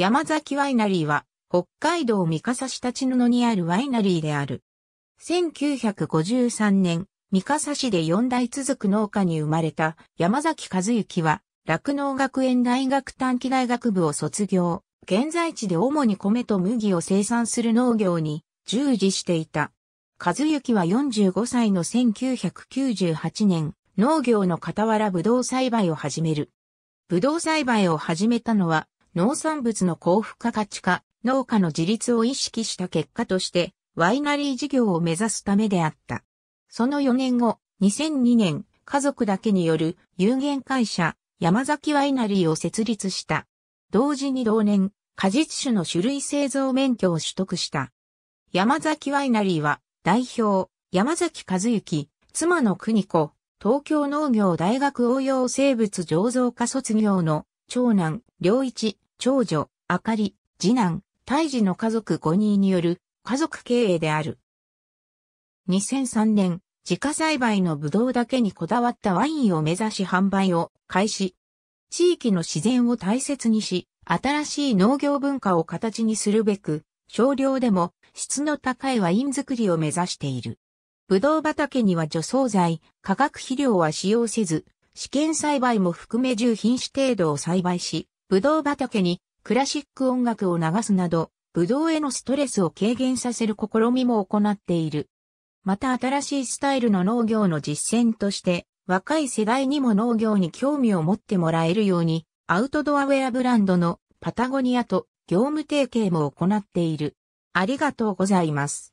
山崎ワイナリーは、北海道三笠市立野にあるワイナリーである。1953年、三笠市で4代続く農家に生まれた山崎和幸は、酪農学園大学短期大学部を卒業。現在地で主に米と麦を生産する農業に従事していた。和幸は45歳の1998年、農業の傍らぶどう栽培を始める。ぶどう栽培を始めたのは農産物の高付加価値化、農家の自立を意識した結果として、ワイナリー事業を目指すためであった。その4年後、2002年、家族だけによる有限会社、山崎ワイナリーを設立した。同時に同年、果実酒の種類製造免許を取得した。山崎ワイナリーは、代表、山崎和幸、妻の国子、東京農業大学応用生物醸造科卒業の長男、良一、長女、あかり、次男、胎児の家族5人による家族経営である。2003年、自家栽培のブドウだけにこだわったワインを目指し販売を開始。地域の自然を大切にし、新しい農業文化を形にするべく、少量でも質の高いワイン作りを目指している。ブドウ畑には除草剤、化学肥料は使用せず、試験栽培も含め10品種程度を栽培し、ブドウ畑にクラシック音楽を流すなど、ブドウへのストレスを軽減させる試みも行っている。また新しいスタイルの農業の実践として、若い世代にも農業に興味を持ってもらえるように、アウトドアウェアブランドのパタゴニアと業務提携も行っている。ありがとうございます。